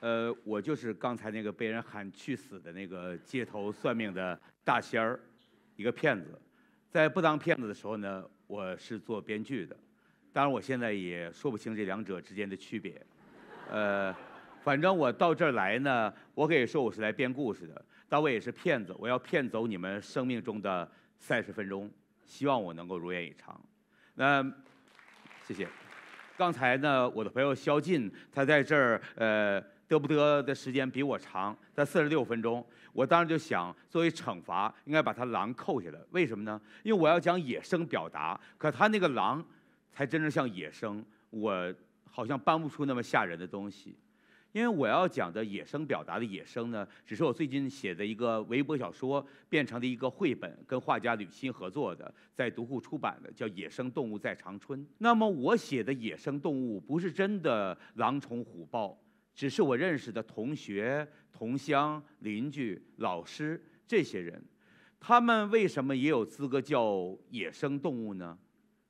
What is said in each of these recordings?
呃，我就是刚才那个被人喊去死的那个街头算命的大仙儿，一个骗子。在不当骗子的时候呢，我是做编剧的。当然，我现在也说不清这两者之间的区别。呃，反正我到这儿来呢，我可以说我是来编故事的，但我也是骗子，我要骗走你们生命中的三十分钟。希望我能够如愿以偿。那谢谢。刚才呢，我的朋友肖劲，他在这儿，呃。得不得的时间比我长，在四十六分钟。我当时就想，作为惩罚，应该把他狼扣下来。为什么呢？因为我要讲野生表达，可他那个狼才真正像野生。我好像搬不出那么吓人的东西，因为我要讲的野生表达的野生呢，只是我最近写的一个微博小说变成的一个绘本，跟画家吕新合作的，在独库出版的，叫《野生动物在长春》。那么我写的野生动物不是真的狼虫虎豹。只是我认识的同学、同乡、邻居、老师这些人，他们为什么也有资格叫野生动物呢？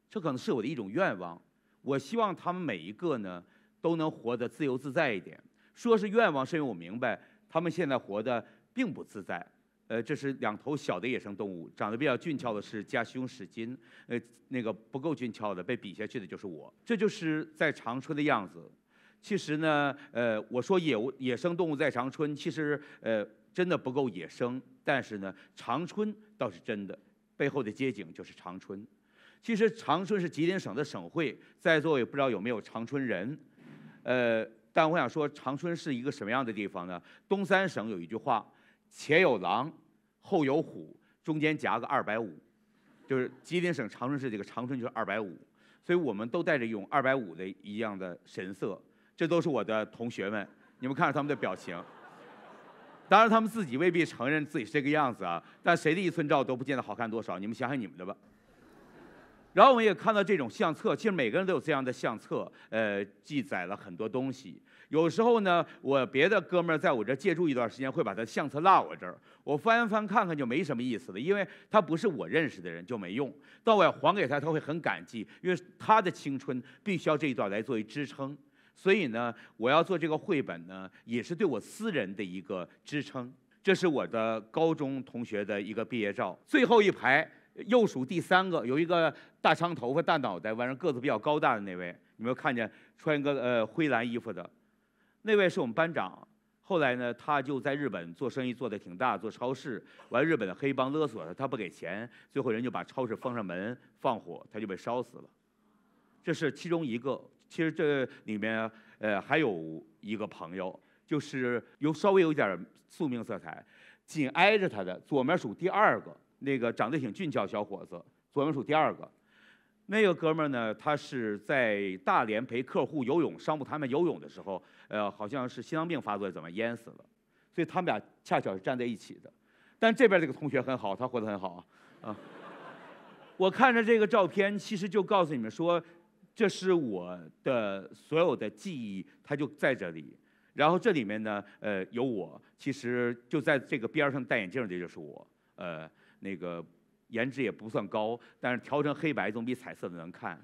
这可能是我的一种愿望。我希望他们每一个呢都能活得自由自在一点。说是愿望，是因为我明白他们现在活得并不自在。呃，这是两头小的野生动物，长得比较俊俏的是加熊史金，呃，那个不够俊俏的被比下去的就是我。这就是在长春的样子。其实呢，呃，我说野野生动物在长春，其实呃真的不够野生。但是呢，长春倒是真的，背后的街景就是长春。其实长春是吉林省的省会，在座也不知道有没有长春人，呃，但我想说，长春是一个什么样的地方呢？东三省有一句话：“前有狼，后有虎，中间夹个二百五。”就是吉林省长春市这个长春就是二百五，所以我们都带着一种二百五的一样的神色。这都是我的同学们，你们看看他们的表情。当然，他们自己未必承认自己是这个样子啊。但谁的一寸照都不见得好看多少，你们想想你们的吧。然后我们也看到这种相册，其实每个人都有这样的相册，呃，记载了很多东西。有时候呢，我别的哥们儿在我这借住一段时间，会把他相册落我这儿，我翻翻看看就没什么意思了，因为他不是我认识的人就没用。到我要还给他，他会很感激，因为他的青春必须要这一段来作为支撑。所以呢，我要做这个绘本呢，也是对我私人的一个支撑。这是我的高中同学的一个毕业照，最后一排右数第三个，有一个大长头发、大脑袋，完事个子比较高大的那位，你们看见穿一个呃灰蓝衣服的那位是我们班长。后来呢，他就在日本做生意，做得挺大，做超市。完日本的黑帮勒索他，他不给钱，最后人就把超市封上门，放火，他就被烧死了。这是其中一个。其实这里面呃还有一个朋友，就是有稍微有一点宿命色彩。紧挨着他的左面数第二个，那个长得挺俊俏小伙子，左面数第二个，那个哥们儿呢，他是在大连陪客户游泳，商务他们游泳的时候，呃，好像是心脏病发作怎么淹死了。所以他们俩恰巧是站在一起的。但这边这个同学很好，他活得很好啊。我看着这个照片，其实就告诉你们说。这是我的所有的记忆，它就在这里。然后这里面呢，呃，有我，其实就在这个边上戴眼镜儿，就是我。呃，那个颜值也不算高，但是调成黑白总比彩色的能看。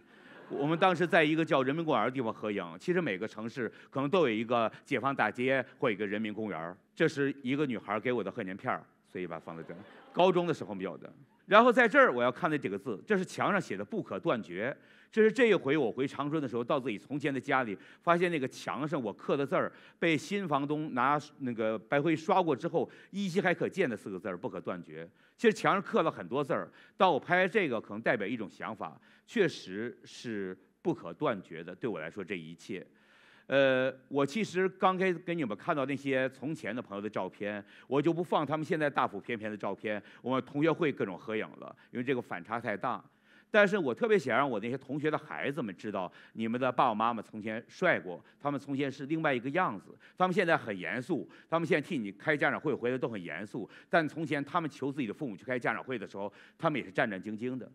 我们当时在一个叫人民公园的地方合影。其实每个城市可能都有一个解放大街或一个人民公园。这是一个女孩给我的贺年片儿。所以把放在这儿，高中的时候没有的。然后在这儿我要看那几个字，这是墙上写的“不可断绝”。这是这一回我回长春的时候，到自己从前的家里，发现那个墙上我刻的字儿被新房东拿那个白灰刷过之后，依稀还可见的四个字儿“不可断绝”。其实墙上刻了很多字儿，但我拍这个可能代表一种想法，确实是不可断绝的。对我来说，这一切。呃，我其实刚开始跟你们看到那些从前的朋友的照片，我就不放他们现在大腹便便的照片，我们同学会各种合影了，因为这个反差太大。但是我特别想让我那些同学的孩子们知道，你们的爸爸妈妈从前帅过，他们从前是另外一个样子，他们现在很严肃，他们现在替你开家长会回来都很严肃，但从前他们求自己的父母去开家长会的时候，他们也是战战兢兢的。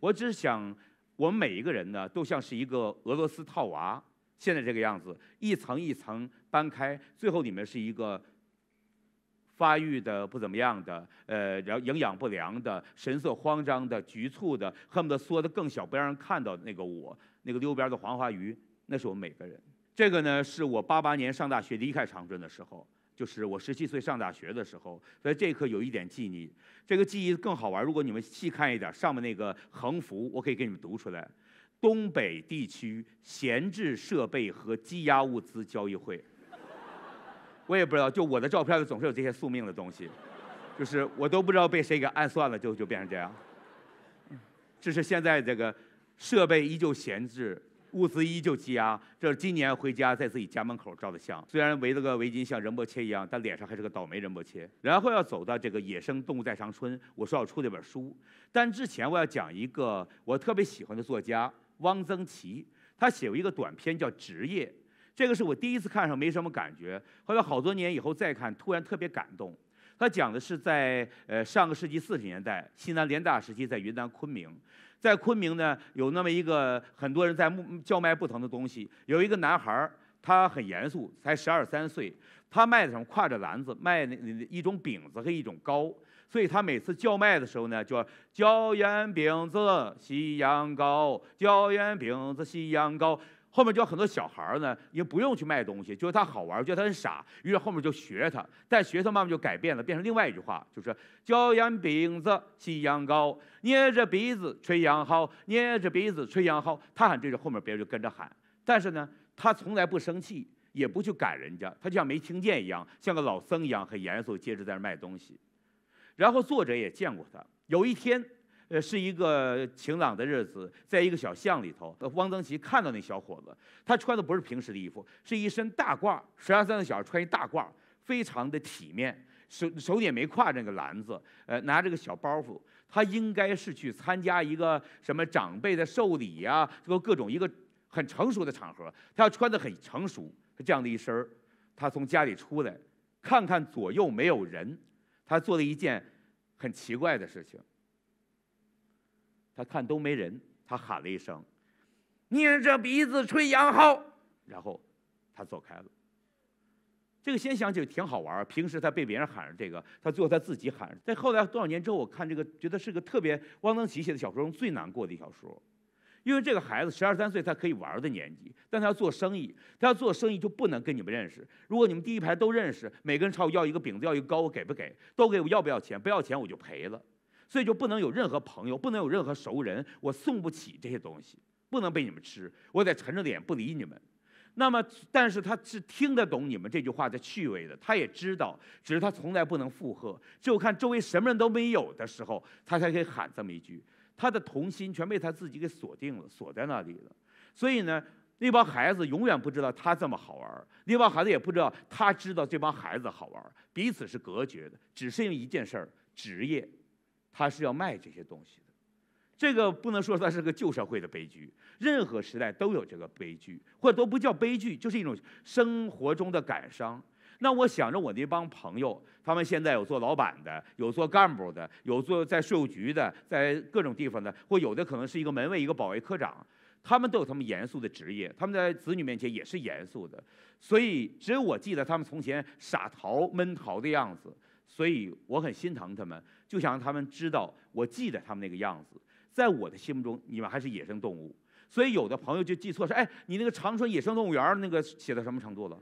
我只是想，我们每一个人呢，都像是一个俄罗斯套娃。现在这个样子，一层一层搬开，最后你们是一个发育的不怎么样的，呃，然后营养不良的，神色慌张的，局促的，恨不得缩得更小，不让人看到那个我，那个溜边的黄花鱼，那是我们每个人。这个呢，是我八八年上大学离开长春的时候，就是我十七岁上大学的时候，所以这一刻有一点记忆。这个记忆更好玩，如果你们细看一点，上面那个横幅，我可以给你们读出来。东北地区闲置设备和积压物资交易会，我也不知道，就我的照片里总是有这些宿命的东西，就是我都不知道被谁给暗算了，就就变成这样。这是现在这个设备依旧闲置，物资依旧积压。这是今年回家在自己家门口照的相，虽然围了个围巾像任伯谦一样，但脸上还是个倒霉任伯谦。然后要走到这个野生动物在长春，我说要出这本书，但之前我要讲一个我特别喜欢的作家。汪曾祺，他写过一个短篇叫《职业》，这个是我第一次看上没什么感觉，后来好多年以后再看，突然特别感动。他讲的是在呃上个世纪四十年代西南联大时期，在云南昆明，在昆明呢有那么一个很多人在叫卖不同的东西，有一个男孩儿，他很严肃，才十二三岁，他卖的什么？挎着篮子卖那一种饼子和一种糕。所以他每次叫卖的时候呢，叫椒盐饼子、西洋糕，椒盐饼子、西洋糕。后面就有很多小孩呢，也不用去卖东西，觉得他好玩，觉得他很傻，于是后面就学他。但学他慢慢就改变了，变成另外一句话，就是椒盐饼子、西洋糕，捏着鼻子吹羊号，捏着鼻子吹羊号。他喊这个，后面别人就跟着喊。但是呢，他从来不生气，也不去赶人家，他就像没听见一样，像个老僧一样很严肃，接着在那卖东西。然后作者也见过他。有一天，呃，是一个晴朗的日子，在一个小巷里头，汪曾祺看到那小伙子，他穿的不是平时的衣服，是一身大褂儿。十二三岁小孩穿一大褂儿，非常的体面，手手里也没挎那个篮子，呃，拿着个小包袱。他应该是去参加一个什么长辈的寿礼呀、啊，个各种一个很成熟的场合。他要穿的很成熟，这样的一身儿。他从家里出来，看看左右没有人。他做了一件很奇怪的事情。他看都没人，他喊了一声：“捏着鼻子吹羊号。”然后他走开了。这个先想起挺好玩，平时他被别人喊着这个，他最后他自己喊。在后来多少年之后，我看这个，觉得是个特别汪曾祺写的小说中最难过的一小说。因为这个孩子十二三岁他可以玩的年纪，但他要做生意，他要做生意就不能跟你们认识。如果你们第一排都认识，每个人朝我要一个饼子，要一个糕，我给不给？都给我，要不要钱？不要钱我就赔了，所以就不能有任何朋友，不能有任何熟人，我送不起这些东西，不能被你们吃，我得沉着脸不理你们。那么，但是他是听得懂你们这句话的趣味的，他也知道，只是他从来不能附和。只有看周围什么人都没有的时候，他才可以喊这么一句。他的童心全被他自己给锁定了，锁在那里了。所以呢，那帮孩子永远不知道他这么好玩儿，那帮孩子也不知道他知道这帮孩子好玩儿，彼此是隔绝的。只是因为一件事儿，职业，他是要卖这些东西的。这个不能说它是个旧社会的悲剧，任何时代都有这个悲剧，或者都不叫悲剧，就是一种生活中的感伤。那我想着我那帮朋友，他们现在有做老板的，有做干部的，有做在税务局的，在各种地方的，或有的可能是一个门卫，一个保卫科长，他们都有他们严肃的职业，他们在子女面前也是严肃的，所以只有我记得他们从前傻淘闷淘的样子，所以我很心疼他们，就想让他们知道，我记得他们那个样子，在我的心目中，你们还是野生动物，所以有的朋友就记错说，哎，你那个长春野生动物园那个写到什么程度了？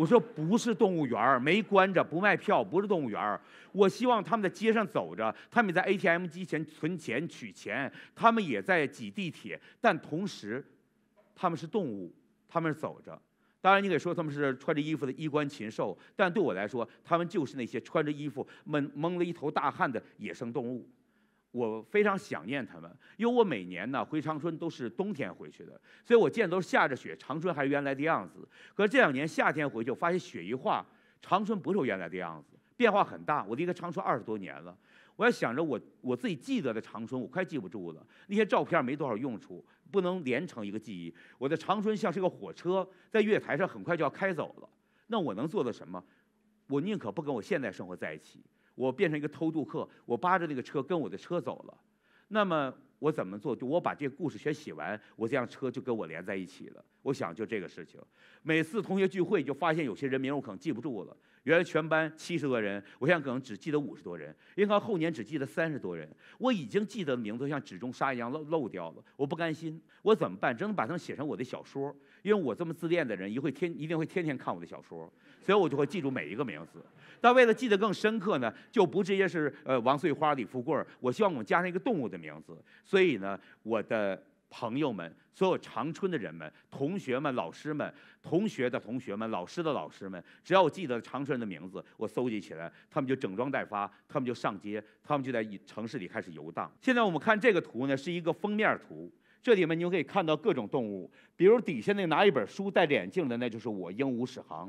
我说不是动物园儿，没关着，不卖票，不是动物园儿。我希望他们在街上走着，他们在 ATM 机前存钱取钱，他们也在挤地铁，但同时，他们是动物，他们是走着。当然，你可以说他们是穿着衣服的衣冠禽兽，但对我来说，他们就是那些穿着衣服、蒙蒙了一头大汗的野生动物。我非常想念他们，因为我每年呢回长春都是冬天回去的，所以我见都是下着雪，长春还是原来的样子。可是这两年夏天回去，我发现雪一化，长春不是原来的样子，变化很大。我离开长春二十多年了，我要想着我我自己记得的长春，我快记不住了。那些照片没多少用处，不能连成一个记忆。我的长春像是个火车，在月台上很快就要开走了。那我能做的什么？我宁可不跟我现在生活在一起。我变成一个偷渡客，我扒着那个车跟我的车走了，那么我怎么做？就我把这个故事全写完，我这辆车就跟我连在一起了。我想就这个事情，每次同学聚会就发现有些人名我可能记不住了。原来全班七十多人，我现在可能只记得五十多人，应该后年只记得三十多人。我已经记得名字像纸中沙一样漏漏掉了，我不甘心，我怎么办？只能把他们写成我的小说。因为我这么自恋的人，一会天一定会天天看我的小说，所以我就会记住每一个名字。但为了记得更深刻呢，就不直接是呃王翠花、李富贵，我希望我们加上一个动物的名字。所以呢，我的朋友们，所有长春的人们、同学们、老师们、同学的同学们、老师的老师们，只要我记得长春人的名字，我搜集起来，他们就整装待发，他们就上街，他们就在城市里开始游荡。现在我们看这个图呢，是一个封面图。这里面你就可以看到各种动物，比如底下那拿一本书戴着眼镜的，那就是我鹦鹉史航；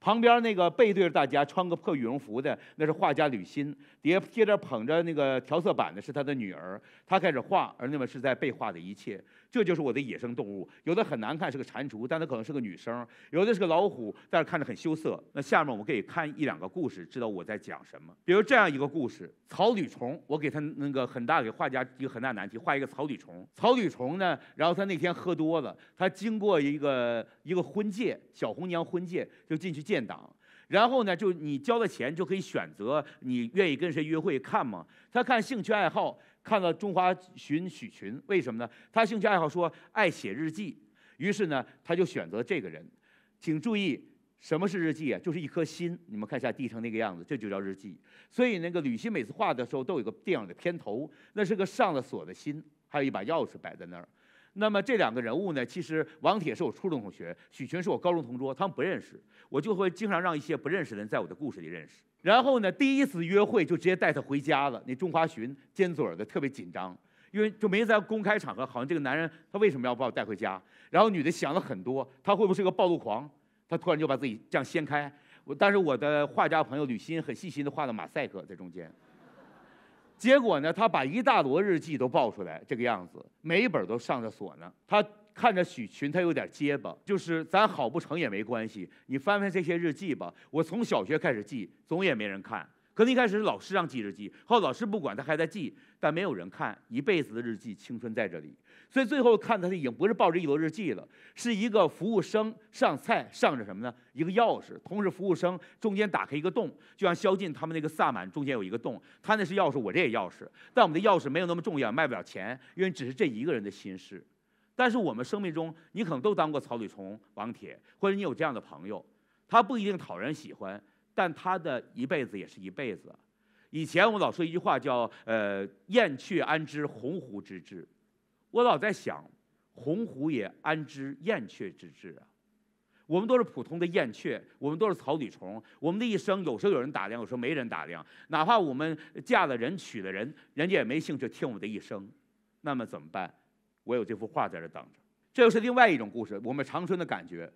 旁边那个背对着大家穿个破羽绒服的，那是画家吕新；底下接着捧着那个调色板的，是他的女儿。他开始画，而那么是在被画的一切。这就是我的野生动物，有的很难看，是个蟾蜍，但它可能是个女生；有的是个老虎，但是看着很羞涩。那下面我们可以看一两个故事，知道我在讲什么。比如这样一个故事：草履虫，我给他那个很大，给画家一个很大难题，画一个草履虫。草履虫呢，然后他那天喝多了，他经过一个一个婚介，小红娘婚介，就进去建党。然后呢，就你交了钱就可以选择你愿意跟谁约会看嘛。他看兴趣爱好，看了中华寻许群，为什么呢？他兴趣爱好说爱写日记，于是呢他就选择这个人。请注意，什么是日记啊？就是一颗心。你们看一下地上那个样子，这就叫日记。所以那个吕欣每次画的时候都有个电影的片头，那是个上了锁的心，还有一把钥匙摆在那儿。那么这两个人物呢？其实王铁是我初中同学，许群是我高中同桌，他们不认识。我就会经常让一些不认识的人在我的故事里认识。然后呢，第一次约会就直接带他回家了。那中华鲟尖嘴的特别紧张，因为就没在公开场合，好像这个男人他为什么要把我带回家？然后女的想了很多，他会不会是个暴露狂？他突然就把自己这样掀开。我但是我的画家朋友吕鑫很细心的画了马赛克在中间。结果呢，他把一大摞日记都爆出来，这个样子，每一本都上着锁呢。他看着许群，他有点结巴，就是咱好不成也没关系。你翻翻这些日记吧，我从小学开始记，总也没人看。可能一开始是老师让记日记，后老师不管，他还在记，但没有人看。一辈子的日记，青春在这里。所以最后看他是已经不是抱着一摞日记了，是一个服务生上菜上着什么呢？一个钥匙。同时服务生中间打开一个洞，就像萧敬他们那个萨满中间有一个洞，他那是钥匙，我这也钥匙。但我们的钥匙没有那么重要，卖不了钱，因为只是这一个人的心事。但是我们生命中，你可能都当过曹履从王铁，或者你有这样的朋友，他不一定讨人喜欢，但他的一辈子也是一辈子。以前我老说一句话叫“呃，燕雀安知鸿鹄之志”。我老在想，鸿鹄也安知燕雀之志啊！我们都是普通的燕雀，我们都是草履虫，我们的一生有时候有人打量，有时候没人打量。哪怕我们嫁了人、娶了人，人家也没兴趣听我们的一生。那么怎么办？我有这幅画在这等着。这又是另外一种故事，我们长春的感觉。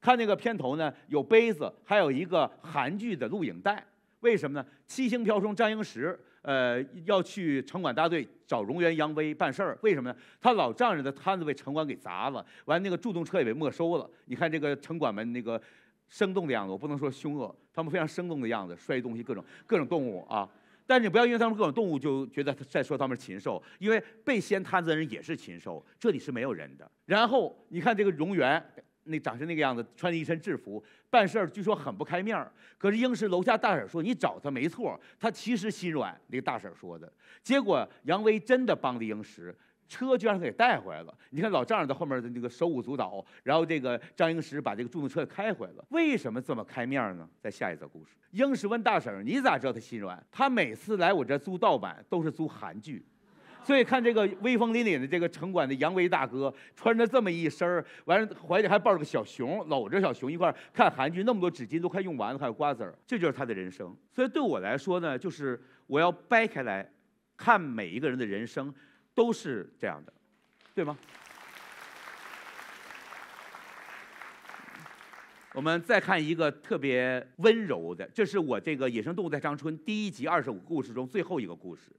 看那个片头呢，有杯子，还有一个韩剧的录影带。为什么呢？七星瓢虫张英石。呃，要去城管大队找荣源、杨威办事儿，为什么呢？他老丈人的摊子被城管给砸了，完那个助动车也被没收了。你看这个城管们那个生动的样子，我不能说凶恶，他们非常生动的样子，摔东西各种各种动物啊。但是你不要因为他们各种动物就觉得在说他们是禽兽，因为被掀摊子的人也是禽兽，这里是没有人的。然后你看这个荣源。那长成那个样子，穿着一身制服，办事儿据说很不开面儿。可是英石楼下大婶说，你找他没错他其实心软。那个大婶说的。结果杨威真的帮着英石，车居然他给带回来了。你看老丈人在后面的那个手舞足蹈，然后这个张英石把这个助力车开回来了。为什么这么开面儿呢？在下一则故事，英石问大婶你咋知道他心软？他每次来我这租盗版都是租韩剧。”所以看这个威风凛凛的这个城管的杨威大哥，穿着这么一身儿，完了怀里还抱着个小熊，搂着小熊一块儿看韩剧，那么多纸巾都快用完了，还有瓜子儿，这就是他的人生。所以对我来说呢，就是我要掰开来看每一个人的人生，都是这样的，对吗？我们再看一个特别温柔的，这是我这个《野生动物在长春》第一集二十五故事中最后一个故事。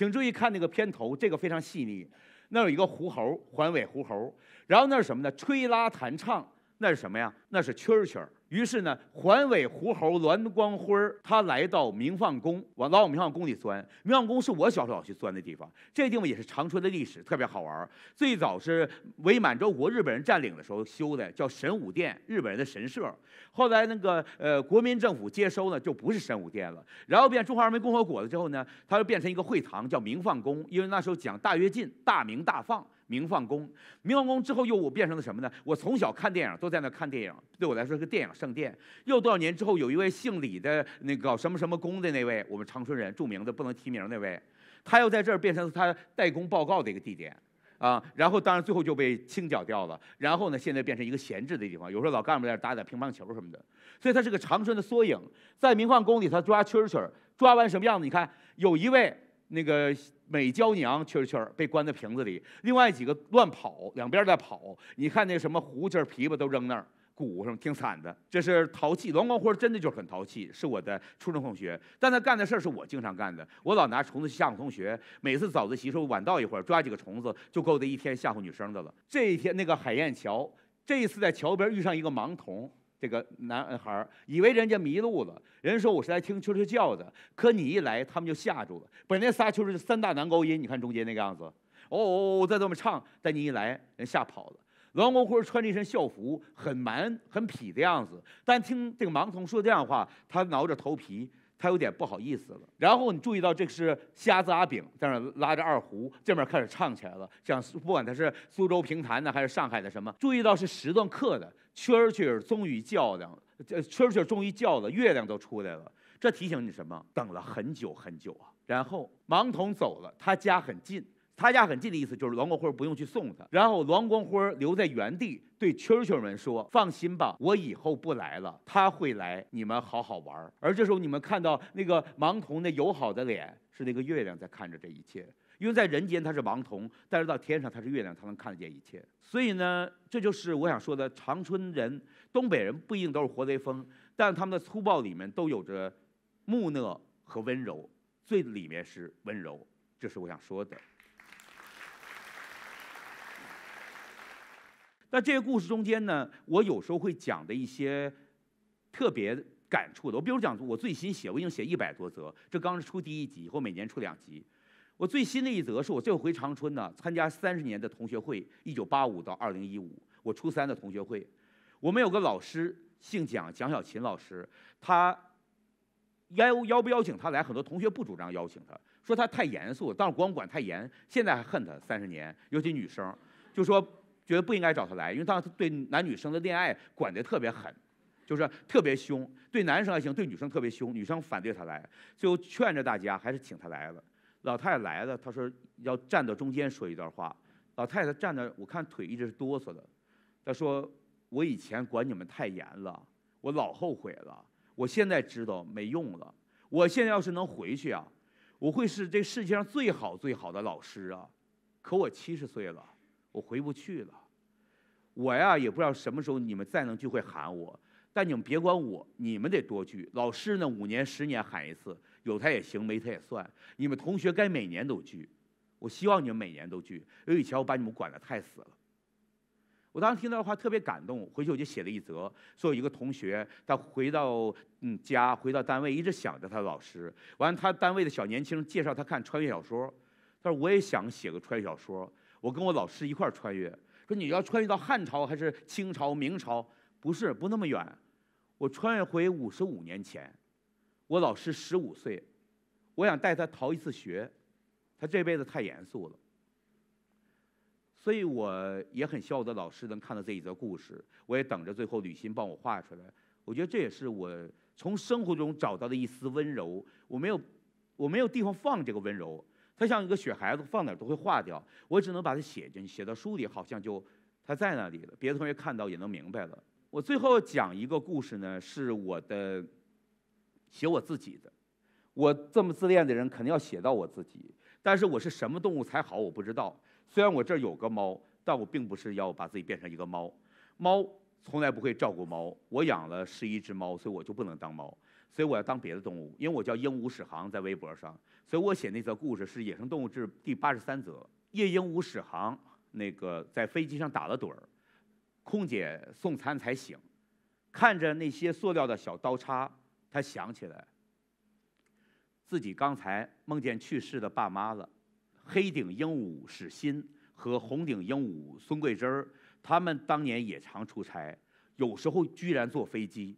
请注意看那个片头，这个非常细腻，那有一个狐猴，环尾狐猴，然后那是什么呢？吹拉弹唱，那是什么呀？那是蛐蛐儿。于是呢，环尾狐猴栾光辉他来到明放宫，往老明放宫里钻。明放宫是我小时候去钻的地方，这地方也是长春的历史，特别好玩。最早是伪满洲国日本人占领的时候修的，叫神武殿，日本人的神社。后来那个呃国民政府接收呢，就不是神武殿了，然后变中华人民共和国了之后呢，它就变成一个会堂，叫明放宫，因为那时候讲大跃进，大明大放。明放工，明放工之后又我变成了什么呢？我从小看电影都在那看电影，对我来说是电影圣殿。又多少年之后，有一位姓李的那个什么什么工的那位，我们长春人，著名的不能提名那位，他又在这儿变成他代工报告的一个地点，啊，然后当然最后就被清剿掉了。然后呢，现在变成一个闲置的地方，有时候老干部在那打打乒乓球什么的。所以它是个长春的缩影，在明放工里他抓蛐蛐，抓完什么样子？你看有一位那个。美娇娘蛐蛐被关在瓶子里，另外几个乱跑，两边在跑。你看那什么胡琴、琵琶都扔那儿，鼓上挺惨的。这是淘气，栾光辉真的就是很淘气，是我的初中同学。但他干的事儿是我经常干的，我老拿虫子吓唬同学。每次早自习时候晚到一会儿，抓几个虫子就够他一天吓唬女生的了。这一天，那个海燕桥，这一次在桥边遇上一个盲童。这个男孩儿以为人家迷路了，人说我是来听蛐蛐叫的，可你一来，他们就吓住了。本来仨蛐蛐是三大男高音，你看中间那个样子，哦，哦哦，在这么唱，但你一来，人吓跑了。王光辉穿着一身校服，很蛮很痞的样子，但听这个盲童说这样的话，他挠着头皮，他有点不好意思了。然后你注意到，这是瞎子阿炳在那拉着二胡，这面开始唱起来了，像苏不管他是苏州评弹的还是上海的什么，注意到是十段刻的。蛐蛐儿终于叫亮了，这蛐蛐儿终于叫了，月亮都出来了。这提醒你什么？等了很久很久啊。然后盲童走了，他家很近，他家很近的意思就是栾光辉不用去送他。然后栾光辉留在原地，对蛐蛐儿们说：“放心吧，我以后不来了，他会来，你们好好玩。”而这时候你们看到那个盲童那友好的脸，是那个月亮在看着这一切。因为在人间他是盲童，但是到天上他是月亮，他能看得见一切。所以呢，这就是我想说的：长春人、东北人不一定都是活雷锋，但他们的粗暴里面都有着木讷和温柔，最里面是温柔。这是我想说的。那这些故事中间呢，我有时候会讲的一些特别感触的，我比如讲我最新写，我已经写一百多则，这刚出第一集，以后每年出两集。我最新的一则是我最后回长春呢，参加三十年的同学会，一九八五到二零一五，我初三的同学会。我们有个老师姓蒋，蒋小琴老师，他邀邀不邀请他来？很多同学不主张邀请他，说他太严肃，当时管管太严，现在还恨他三十年，尤其女生，就说觉得不应该找他来，因为他对男女生的恋爱管得特别狠，就是特别凶，对男生还行，对女生特别凶，女生反对他来，最后劝着大家还是请他来了。老太太来了，她说要站到中间说一段话。老太太站着，我看腿一直是哆嗦的。她说：“我以前管你们太严了，我老后悔了。我现在知道没用了。我现在要是能回去啊，我会是这世界上最好最好的老师啊。可我七十岁了，我回不去了。我呀，也不知道什么时候你们再能聚会喊我。但你们别管我，你们得多聚。老师呢，五年十年喊一次。”有他也行，没他也算。你们同学该每年都聚，我希望你们每年都聚。因为以前我把你们管得太死了。我当时听到的话特别感动，回去我就写了一则。说有一个同学，他回到嗯家，回到单位，一直想着他老师。完了，他单位的小年轻介绍他看穿越小说，他说我也想写个穿越小说，我跟我老师一块穿越。说你要穿越到汉朝还是清朝、明朝？不是，不那么远，我穿越回五十五年前。我老师十五岁，我想带他逃一次学，他这辈子太严肃了，所以我也很希望我的老师能看到这一则故事。我也等着最后吕欣帮我画出来。我觉得这也是我从生活中找到的一丝温柔。我没有，我没有地方放这个温柔，它像一个雪孩子，放哪儿都会化掉。我只能把它写进写到书里，好像就它在那里，了，别的同学看到也能明白了。我最后讲一个故事呢，是我的。写我自己的，我这么自恋的人肯定要写到我自己。但是我是什么动物才好，我不知道。虽然我这儿有个猫，但我并不是要把自己变成一个猫。猫从来不会照顾猫。我养了十一只猫，所以我就不能当猫。所以我要当别的动物，因为我叫鹦鹉屎航，在微博上。所以我写那则故事是野生动物志第八十三则：夜鹦鹉屎航那个在飞机上打了盹儿，空姐送餐才醒，看着那些塑料的小刀叉。他想起来，自己刚才梦见去世的爸妈了。黑顶鹦鹉史新和红顶鹦鹉孙桂珍儿，他们当年也常出差，有时候居然坐飞机。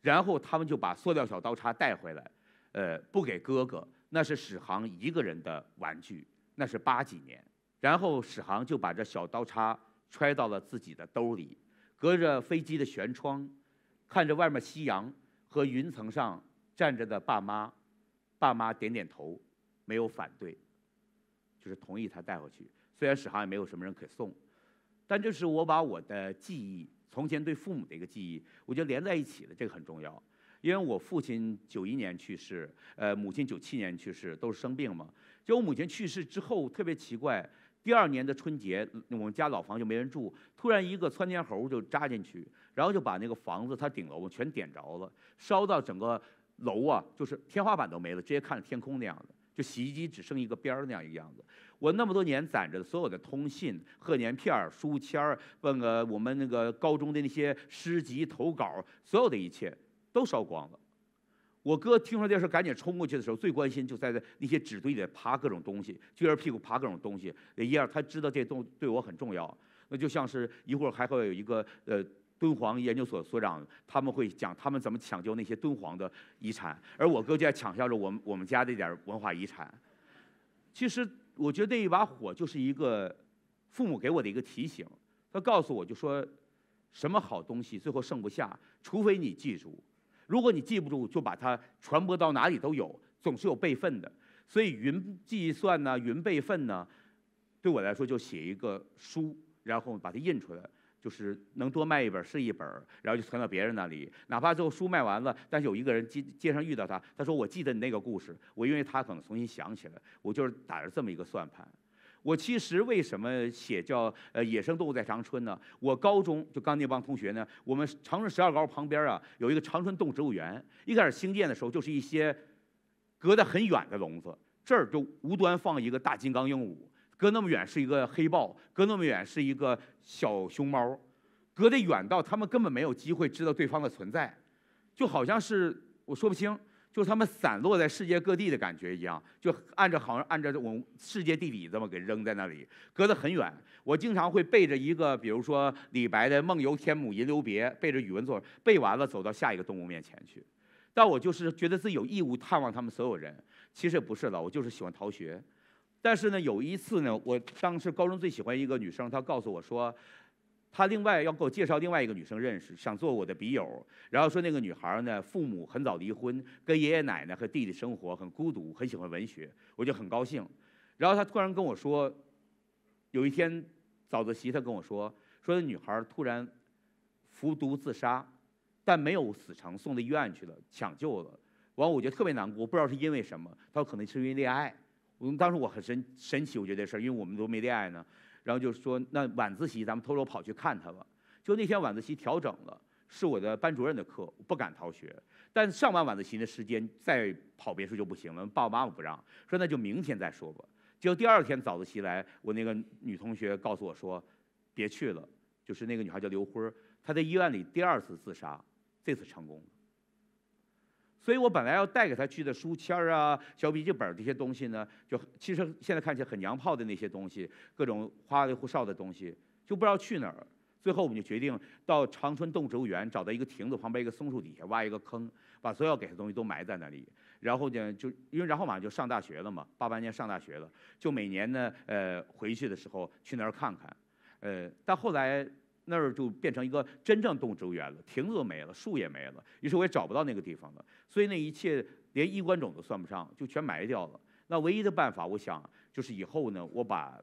然后他们就把塑料小刀叉带回来，呃，不给哥哥，那是史航一个人的玩具，那是八几年。然后史航就把这小刀叉揣到了自己的兜里，隔着飞机的舷窗，看着外面夕阳。和云层上站着的爸妈，爸妈点点头，没有反对，就是同意他带回去。虽然史航也没有什么人可送，但这是我把我的记忆，从前对父母的一个记忆，我觉得连在一起的，这个很重要，因为我父亲九一年去世，呃，母亲九七年去世，都是生病嘛。就我母亲去世之后，特别奇怪。第二年的春节，我们家老房就没人住，突然一个窜天猴就扎进去，然后就把那个房子，它顶楼全点着了，烧到整个楼啊，就是天花板都没了，直接看着天空那样的，就洗衣机只剩一个边儿那样一个样子。我那么多年攒着的所有的通信、贺年片、书签，问个我们那个高中的那些诗集投稿，所有的一切都烧光了。我哥听说这事，赶紧冲过去的时候，最关心就在那些纸堆里爬各种东西，撅着屁股爬各种东西。也一样，他知道这东对我很重要。那就像是一会儿还会有一个呃敦煌研究所所长，他们会讲他们怎么抢救那些敦煌的遗产，而我哥就在抢救着我们我们家那点儿文化遗产。其实我觉得那一把火就是一个父母给我的一个提醒，他告诉我就说什么好东西最后剩不下，除非你记住。如果你记不住，就把它传播到哪里都有，总是有备份的。所以云计算呢，云备份呢，对我来说就写一个书，然后把它印出来，就是能多卖一本是一本，然后就存到别人那里。哪怕最后书卖完了，但是有一个人街街上遇到他，他说：“我记得你那个故事。”我因为他可能重新想起来，我就是打着这么一个算盘。我其实为什么写叫呃野生动物在长春呢？我高中就刚那帮同学呢，我们长春十二高旁边啊有一个长春动植物园，一开始兴建的时候就是一些隔得很远的笼子，这儿就无端放一个大金刚鹦鹉，隔那么远是一个黑豹，隔那么远是一个小熊猫，隔得远到他们根本没有机会知道对方的存在，就好像是我说不清。就他们散落在世界各地的感觉一样，就按照好像按照我世界地理这么给扔在那里，隔得很远。我经常会背着一个，比如说李白的《梦游天姥吟留别》，背着语文作文背完了，走到下一个动物面前去。但我就是觉得自己有义务探望他们所有人，其实也不是了，我就是喜欢逃学。但是呢，有一次呢，我当时高中最喜欢一个女生，她告诉我说。他另外要给我介绍另外一个女生认识，想做我的笔友。然后说那个女孩呢，父母很早离婚，跟爷爷奶奶和弟弟生活很孤独，很喜欢文学，我就很高兴。然后他突然跟我说，有一天早自习他跟我说，说那女孩突然服毒自杀，但没有死成，送到医院去了，抢救了。完，我就特别难过，不知道是因为什么。他说可能是因为恋爱。们当时我很神神奇，我觉得这事儿，因为我们都没恋爱呢。然后就是说，那晚自习咱们偷偷跑去看他吧。就那天晚自习调整了，是我的班主任的课，我不敢逃学。但上完晚自习的时间再跑别墅就不行了，爸爸妈妈不让，说那就明天再说吧。结果第二天早自习来，我那个女同学告诉我说，别去了，就是那个女孩叫刘辉，她在医院里第二次自杀，这次成功了。所以我本来要带给他去的书签儿啊、小笔记本这些东西呢，就其实现在看起来很娘炮的那些东西，各种花里胡哨的东西，就不知道去哪儿。最后我们就决定到长春动植物园，找到一个亭子旁边一个松树底下挖一个坑，把所有给他东西都埋在那里。然后呢，就因为然后马上就上大学了嘛，八八年上大学了，就每年呢，呃，回去的时候去那儿看看，呃，但后来。那儿就变成一个真正动物园了，亭子都没了，树也没了，于是我也找不到那个地方了。所以那一切连衣冠冢都算不上，就全埋掉了。那唯一的办法，我想就是以后呢，我把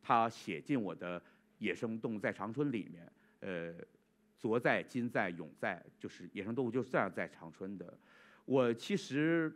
它写进我的《野生动物在长春》里面。呃，昨在今在永在，就是野生动物就是这样在长春的。我其实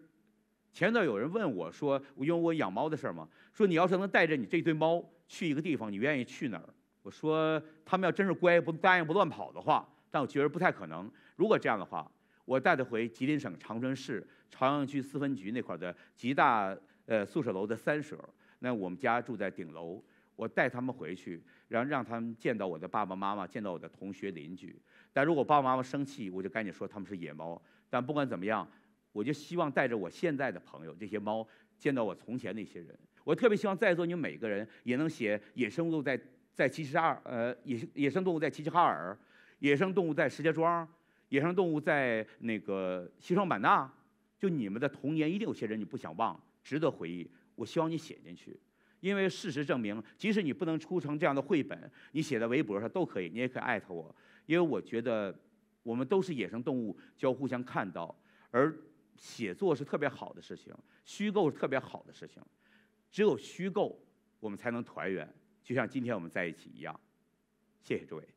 前段有人问我说，因为我养猫的事儿嘛，说你要是能带着你这堆猫去一个地方，你愿意去哪儿？我说他们要真是乖，不答应不乱跑的话，但我觉得不太可能。如果这样的话，我带他回吉林省长春市朝阳区四分局那块的吉大呃宿舍楼的三舍，那我们家住在顶楼。我带他们回去，然后让他们见到我的爸爸妈妈，见到我的同学邻居。但如果爸爸妈妈生气，我就赶紧说他们是野猫。但不管怎么样，我就希望带着我现在的朋友这些猫，见到我从前那些人。我特别希望在座你每个人也能写野生动物在。在齐齐哈尔，呃，野野生动物在齐齐哈尔，野生动物在石家庄，野生动物在那个西双版纳，就你们的童年，一定有些人你不想忘，值得回忆。我希望你写进去，因为事实证明，即使你不能出成这样的绘本，你写在微博上都可以，你也可以艾特我，因为我觉得我们都是野生动物，就要互相看到。而写作是特别好的事情，虚构是特别好的事情，只有虚构我们才能团圆。就像今天我们在一起一样，谢谢诸位。